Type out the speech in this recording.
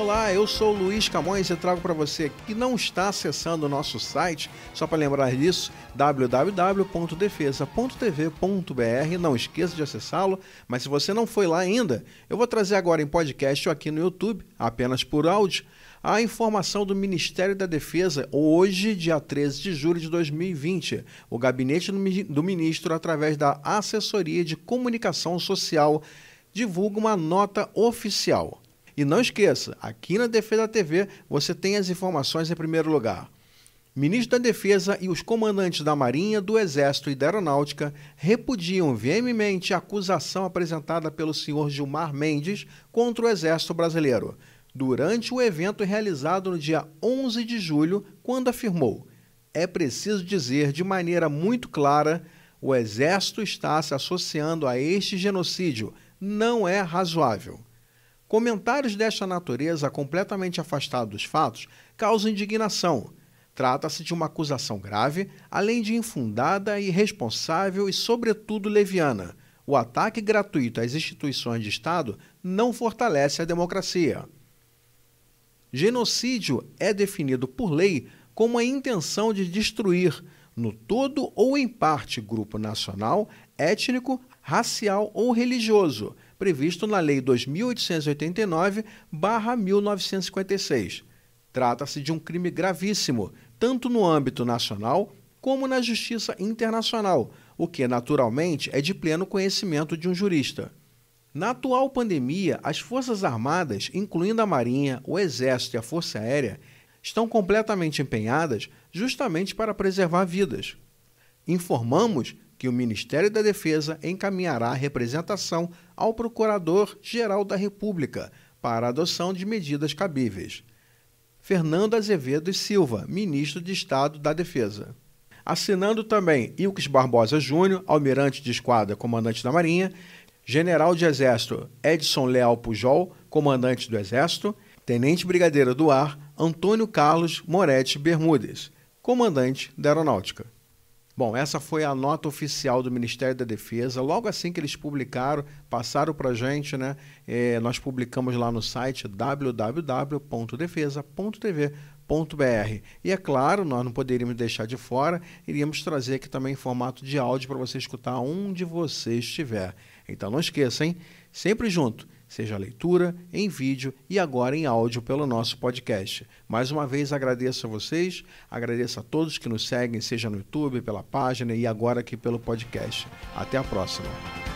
Olá, eu sou Luiz Camões e trago para você que não está acessando o nosso site, só para lembrar disso, www.defesa.tv.br. Não esqueça de acessá-lo, mas se você não foi lá ainda, eu vou trazer agora em podcast ou aqui no YouTube, apenas por áudio, a informação do Ministério da Defesa hoje, dia 13 de julho de 2020. O gabinete do ministro, através da Assessoria de Comunicação Social, divulga uma nota oficial. E não esqueça, aqui na Defesa TV você tem as informações em primeiro lugar. Ministro da Defesa e os comandantes da Marinha, do Exército e da Aeronáutica repudiam veementemente a acusação apresentada pelo senhor Gilmar Mendes contra o Exército Brasileiro, durante o evento realizado no dia 11 de julho, quando afirmou: é preciso dizer de maneira muito clara o Exército está se associando a este genocídio. Não é razoável. Comentários desta natureza, completamente afastados dos fatos, causam indignação. Trata-se de uma acusação grave, além de infundada, irresponsável e, sobretudo, leviana. O ataque gratuito às instituições de Estado não fortalece a democracia. Genocídio é definido por lei como a intenção de destruir, no todo ou em parte, grupo nacional, étnico, racial ou religioso previsto na Lei 2889-1956. Trata-se de um crime gravíssimo, tanto no âmbito nacional como na justiça internacional, o que, naturalmente, é de pleno conhecimento de um jurista. Na atual pandemia, as Forças Armadas, incluindo a Marinha, o Exército e a Força Aérea, estão completamente empenhadas justamente para preservar vidas. Informamos que o Ministério da Defesa encaminhará a representação ao Procurador-Geral da República para a adoção de medidas cabíveis. Fernando Azevedo e Silva, ministro de Estado da Defesa. Assinando também Ilques Barbosa Júnior, almirante de esquadra, comandante da Marinha, general de Exército Edson Leal Pujol, comandante do Exército, tenente brigadeiro do Ar Antônio Carlos Moretti Bermudes, comandante da Aeronáutica. Bom, essa foi a nota oficial do Ministério da Defesa. Logo assim que eles publicaram, passaram para a gente, né? É, nós publicamos lá no site www.defesa.tv.br. E é claro, nós não poderíamos deixar de fora, iríamos trazer aqui também em formato de áudio para você escutar onde você estiver. Então não esqueça, hein? Sempre junto seja a leitura, em vídeo e agora em áudio pelo nosso podcast. Mais uma vez agradeço a vocês, agradeço a todos que nos seguem, seja no YouTube, pela página e agora aqui pelo podcast. Até a próxima.